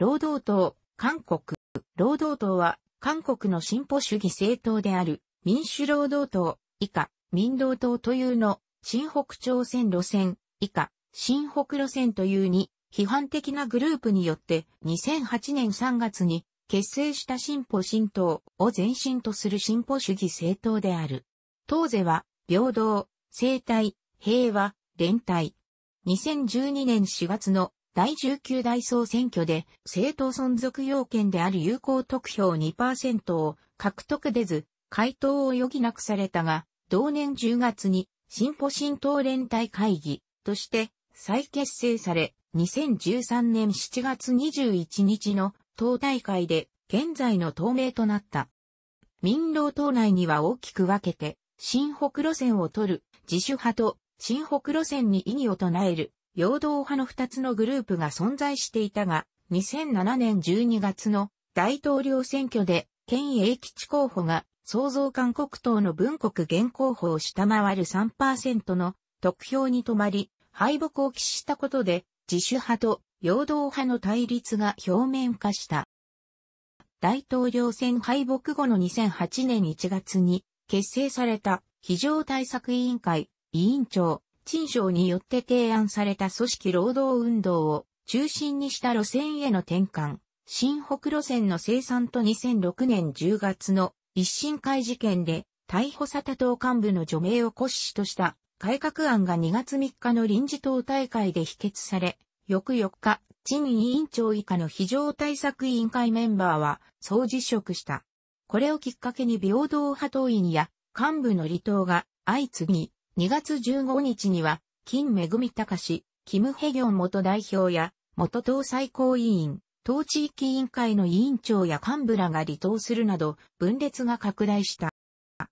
労働党、韓国。労働党は、韓国の進歩主義政党である、民主労働党、以下、民労党というの、新北朝鮮路線、以下、新北路線というに、批判的なグループによって、2008年3月に、結成した進歩新党を前進とする進歩主義政党である。当世は、平等、生態、平和、連帯。2012年4月の第19代総選挙で政党存続要件である有効得票2%を獲得でず、回答を余儀なくされたが、同年10月に進歩新党連帯会議として再結成され、2013年7月21日の党大会で現在の党名となった。民労党内には大きく分けて、新北路線を取る自主派と新北路線に異議を唱える陽動派の2つのグループが存在していたが、2007年12月の大統領選挙で、県営基地候補が創造韓国党の文国現候補を下回る3%の得票に止まり、敗北を喫したことで、自主派と陽動派の対立が表面化した。大統領選敗北後の2008年1月に結成された非常対策委員会委員長陳章によって提案された組織労働運動を中心にした路線への転換、新北路線の生産と2006年10月の一審会事件で逮捕れた党幹部の除名を骨子とした改革案が2月3日の臨時党大会で否決され、翌4日、陳委員長以下の非常対策委員会メンバーは総辞職した。これをきっかけに平等派党員や幹部の離党が相次ぎ、2月15日には、金恵隆、キム・ヘギョン元代表や、元党最高委員、党地域委員会の委員長や幹部らが離党するなど、分裂が拡大した。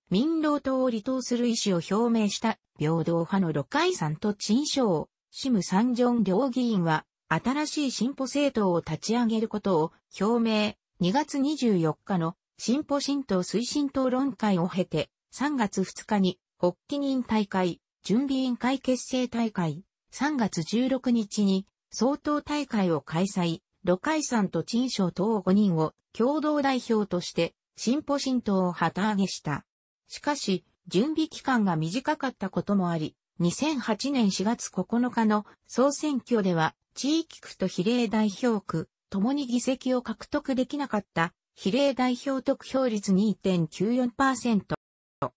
民労党を離党する意思を表明した平等派の六海さんと陳章、シム・サンジョン両議員は、新しい進歩政党を立ち上げることを表明、2月24日の進歩新党推進討論会を経て、3月2日に発起人大会、準備委員会結成大会、3月16日に、総統大会を開催、ロカイさんと陳章等5人を共同代表として、進歩新党を旗揚げした。しかし、準備期間が短かったこともあり、2008年4月9日の総選挙では、地域区と比例代表区、共に議席を獲得できなかった、比例代表得票率2.94%、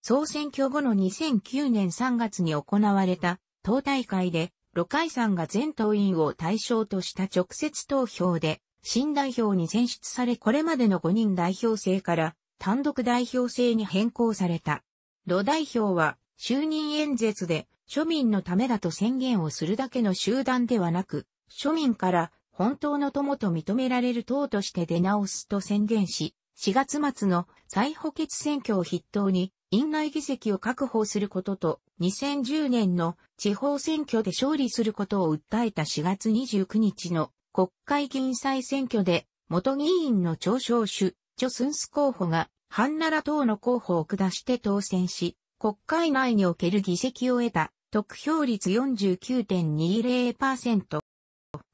総選挙後の2009年3月に行われた党大会で、ロカイさんが全党員を対象とした直接投票で、新代表に選出されこれまでの5人代表制から単独代表制に変更された。ロ代表は就任演説で庶民のためだと宣言をするだけの集団ではなく、庶民から本当の友と認められる党として出直すと宣言し、4月末の再補欠選挙を筆頭に院内議席を確保することと、2010年の地方選挙で勝利することを訴えた4月29日の国会議員再選挙で、元議員の長小主、チョスンス候補が、ハンナラ党の候補を下して当選し、国会内における議席を得た、得票率49.20%。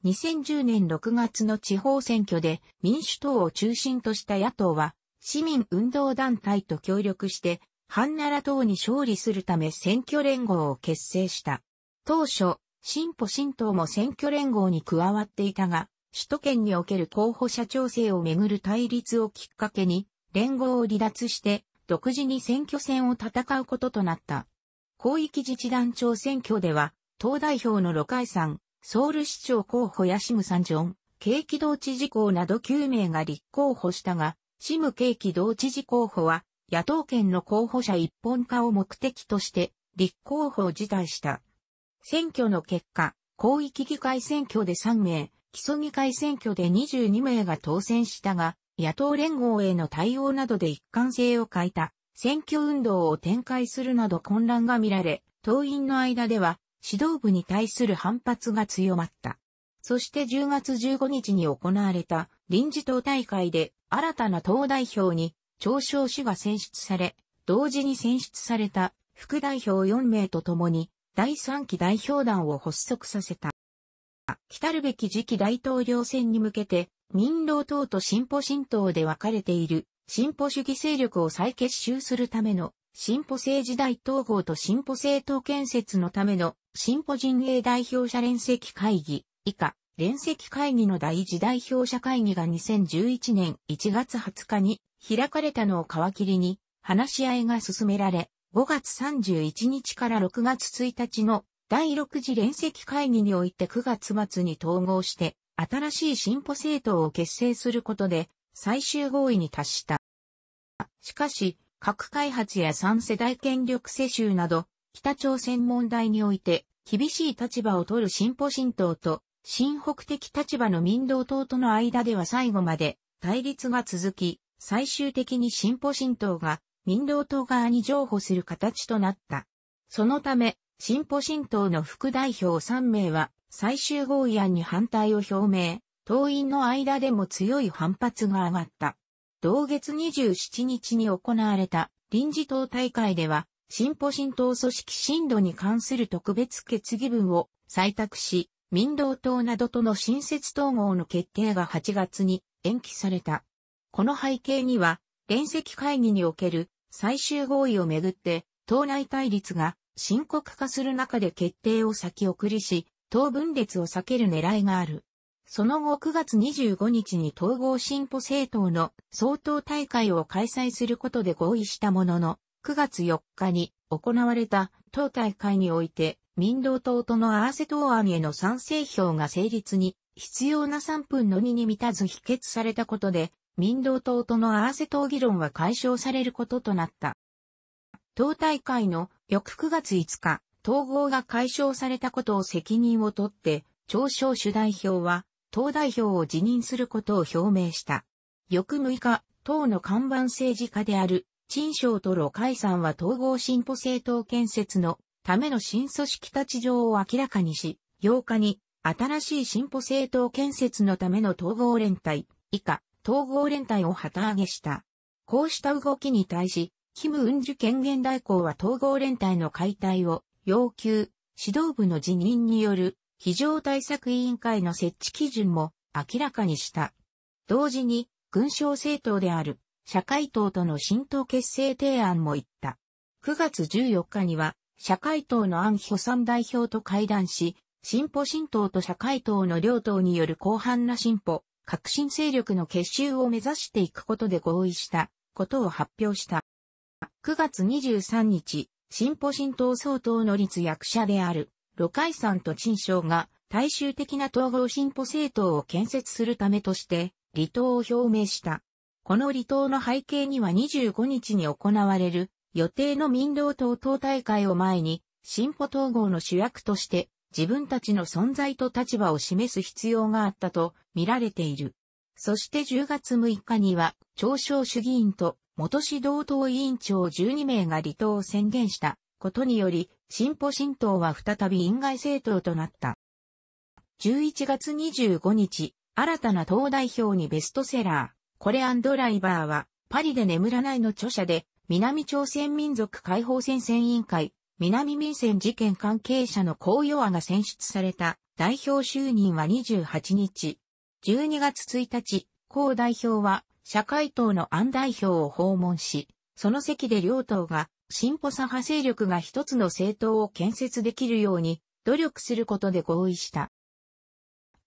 2010年6月の地方選挙で民主党を中心とした野党は、市民運動団体と協力してハンナラ党に勝利するため選挙連合を結成した。当初、進歩新党も選挙連合に加わっていたが、首都圏における候補者調整をめぐる対立をきっかけに、連合を離脱して、独自に選挙戦を戦うこととなった。広域自治団長選挙では、党代表のロカイさん、ソウル市長候補やシム・サンジョン、景気道知事候など9名が立候補したが、シム景気道知事候補は野党権の候補者一本化を目的として、立候補を辞退した。選挙の結果、広域議会選挙で3名、基礎議会選挙で22名が当選したが、野党連合への対応などで一貫性を欠いた選挙運動を展開するなど混乱が見られ、党員の間では指導部に対する反発が強まった。そして10月15日に行われた臨時党大会で新たな党代表に長少氏が選出され、同時に選出された副代表4名と共に第3期代表団を発足させた。来るべき次期大統領選に向けて、民労党と進歩新党で分かれている進歩主義勢力を再結集するための進歩政治大統合と進歩政党建設のための進歩陣営代表者連席会議以下連席会議の第一代表者会議が2011年1月20日に開かれたのを皮切りに、話し合いが進められ、5月31日から6月1日の第6次連席会議において9月末に統合して、新しい進歩政党を結成することで、最終合意に達した。しかし、核開発や三世代権力世襲など、北朝鮮問題において、厳しい立場を取る進歩新党と、新北的立場の民道党との間では最後まで対立が続き、最終的に進歩神道が民道党側に譲歩する形となった。そのため、進歩神道の副代表3名は最終合意案に反対を表明、党員の間でも強い反発が上がった。同月27日に行われた臨時党大会では、進歩神道組織進度に関する特別決議文を採択し、民道党などとの新設統合の決定が8月に延期された。この背景には、連席会議における最終合意をめぐって、党内対立が深刻化する中で決定を先送りし、党分裂を避ける狙いがある。その後9月25日に統合進歩政党の総統大会を開催することで合意したものの、9月4日に行われた党大会において、民道党との合わせ党案への賛成票が成立に必要な3分の2に満たず否決されたことで、民道党との合わせ党議論は解消されることとなった。党大会の翌9月5日、統合が解消されたことを責任を取って、長小主代表は、党代表を辞任することを表明した。翌6日、党の看板政治家である、陳賞と路海さんは統合進歩政党建設のための新組織立ち上を明らかにし、8日に新しい進歩政党建設のための統合連帯以下統合連帯を旗揚げした。こうした動きに対し、キム・ウンジュ権限代行は統合連帯の解体を要求、指導部の辞任による非常対策委員会の設置基準も明らかにした。同時に、軍省政党である社会党との新党結成提案も言った。9月14日には、社会党のアン・ヒョサン代表と会談し、進歩新党と社会党の両党による広範な進歩、革新勢力の結集を目指していくことで合意したことを発表した。9月23日、進歩新党総統の立役者である、ロカイさんと陳章が大衆的な統合進歩政党を建設するためとして、離党を表明した。この離党の背景には25日に行われる予定の民労党党大会を前に、進歩統合の主役として自分たちの存在と立場を示す必要があったと見られている。そして10月6日には、長小主議員と元指導党委員長12名が離党を宣言したことにより、進歩新党は再び院外政党となった。11月25日、新たな党代表にベストセラー、コレアンドライバーは、パリで眠らないの著者で、南朝鮮民族解放戦線委員会、南民選事件関係者の公与案が選出された代表就任は28日。12月1日、公代表は社会党の案代表を訪問し、その席で両党が進歩左派勢力が一つの政党を建設できるように努力することで合意した。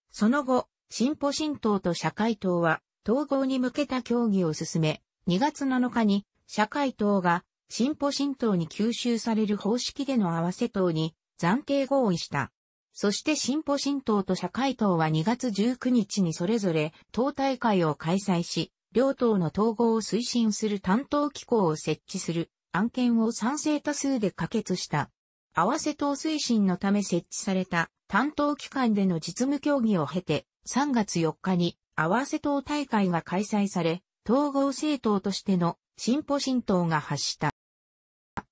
その後、進歩新党と社会党は統合に向けた協議を進め、2月7日に社会党が進歩新党に吸収される方式での合わせ党に暫定合意した。そして進歩新党と社会党は2月19日にそれぞれ党大会を開催し、両党の統合を推進する担当機構を設置する案件を賛成多数で可決した。合わせ党推進のため設置された担当機関での実務協議を経て、3月4日に合わせ党大会が開催され、統合政党としての進歩新党が発した。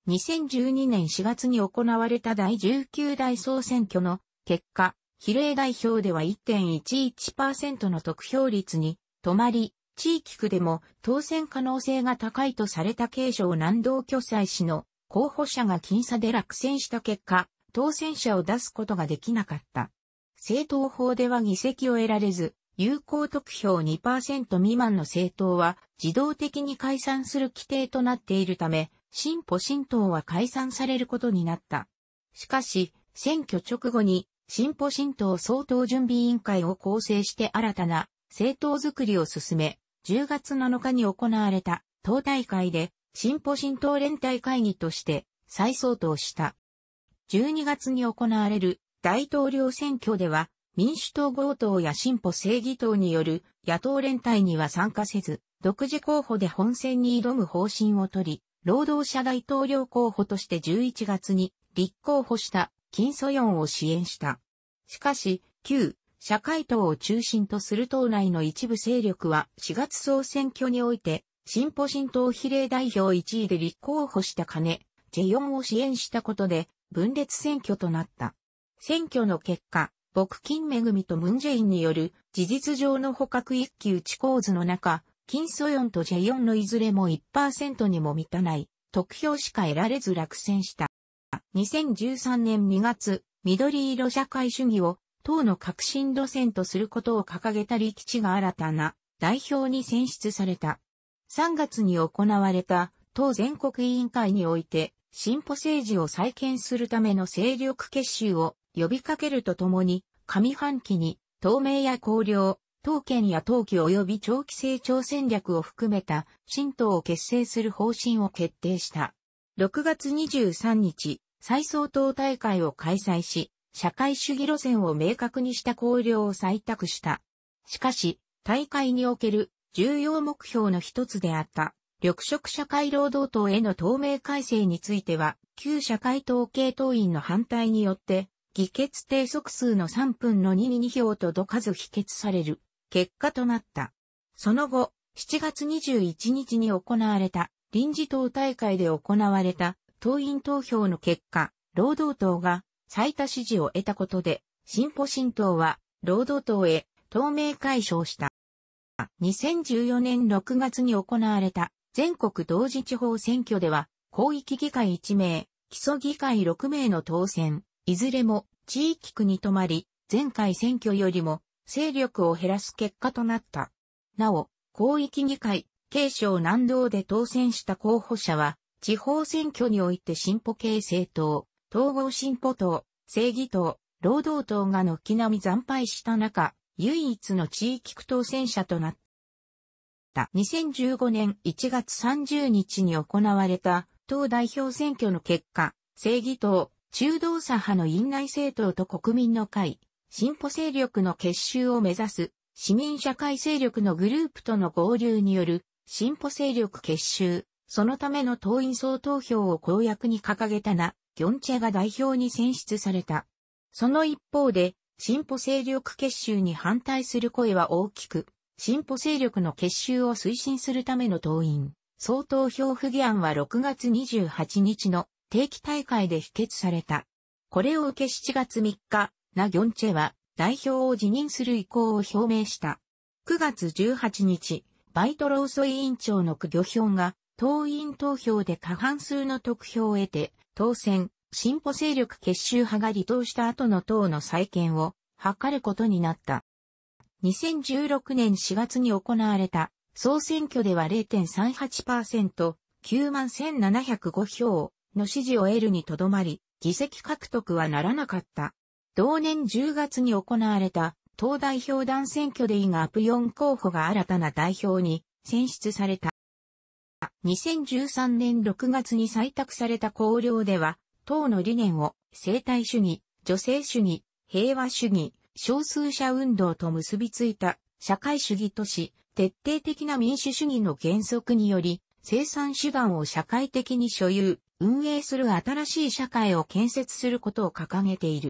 2012年4月に行われた第19代総選挙の結果、比例代表では1.11%の得票率に止まり、地域区でも当選可能性が高いとされた継承南道巨祭氏の候補者が僅差で落選した結果、当選者を出すことができなかった。政党法では議席を得られず、有効得票2%未満の政党は自動的に解散する規定となっているため、進歩新党は解散されることになった。しかし、選挙直後に、進歩新党総統準備委員会を構成して新たな政党づくりを進め、10月7日に行われた党大会で、進歩新党連帯会議として再総統した。12月に行われる大統領選挙では、民主党強党や進歩正義党による野党連帯には参加せず、独自候補で本選に挑む方針を取り、労働者大統領候補として11月に立候補した金素ヨンを支援した。しかし、旧社会党を中心とする党内の一部勢力は4月総選挙において、進歩新党比例代表1位で立候補した金、ジェヨンを支援したことで分裂選挙となった。選挙の結果、牧金恵とムンジェインによる事実上の捕獲一騎打ち構図の中、金素ンとジヨンのいずれも1%にも満たない、得票しか得られず落選した。2013年2月、緑色社会主義を党の革新路線とすることを掲げた力地が新たな代表に選出された。3月に行われた党全国委員会において、進歩政治を再建するための勢力結集を呼びかけるとともに、上半期に、透明や高領、当県や当期及び長期成長戦略を含めた新党を結成する方針を決定した。6月23日、再総統大会を開催し、社会主義路線を明確にした綱領を採択した。しかし、大会における重要目標の一つであった、緑色社会労働党への透明改正については、旧社会統計党員の反対によって、議決定速数の3分の2に2票とど数否決される。結果となった。その後、7月21日に行われた臨時党大会で行われた党員投票の結果、労働党が最多支持を得たことで、進歩新党は労働党へ透明解消した。2014年6月に行われた全国同時地方選挙では、広域議会1名、基礎議会6名の当選、いずれも地域区に泊まり、前回選挙よりも勢力を減らす結果となった。なお、広域議会、継省南道で当選した候補者は、地方選挙において進歩系政党、統合進歩党、正義党、労働党が軒並み惨敗した中、唯一の地域区当選者となった。2015年1月30日に行われた党代表選挙の結果、正義党、中道左派の院内政党と国民の会、進歩勢力の結集を目指す市民社会勢力のグループとの合流による進歩勢力結集、そのための党員総投票を公約に掲げたな、ギョンチェが代表に選出された。その一方で、進歩勢力結集に反対する声は大きく、進歩勢力の結集を推進するための党員、総投票不議案は6月28日の定期大会で否決された。これを受け7月3日、ナ・ギョンチェは代表を辞任する意向を表明した。9月18日、バイトローソ委員長の苦魚票が党員投票で過半数の得票を得て当選、進歩勢力結集派が離党した後の党の再建を図ることになった。2016年4月に行われた総選挙では0.38%、9万1705票の支持を得るにとどまり、議席獲得はならなかった。同年10月に行われた党代表団選挙でイガープ4候補が新たな代表に選出された。2013年6月に採択された綱領では、党の理念を生態主義、女性主義、平和主義、少数者運動と結びついた社会主義とし、徹底的な民主主義の原則により、生産手段を社会的に所有、運営する新しい社会を建設することを掲げている。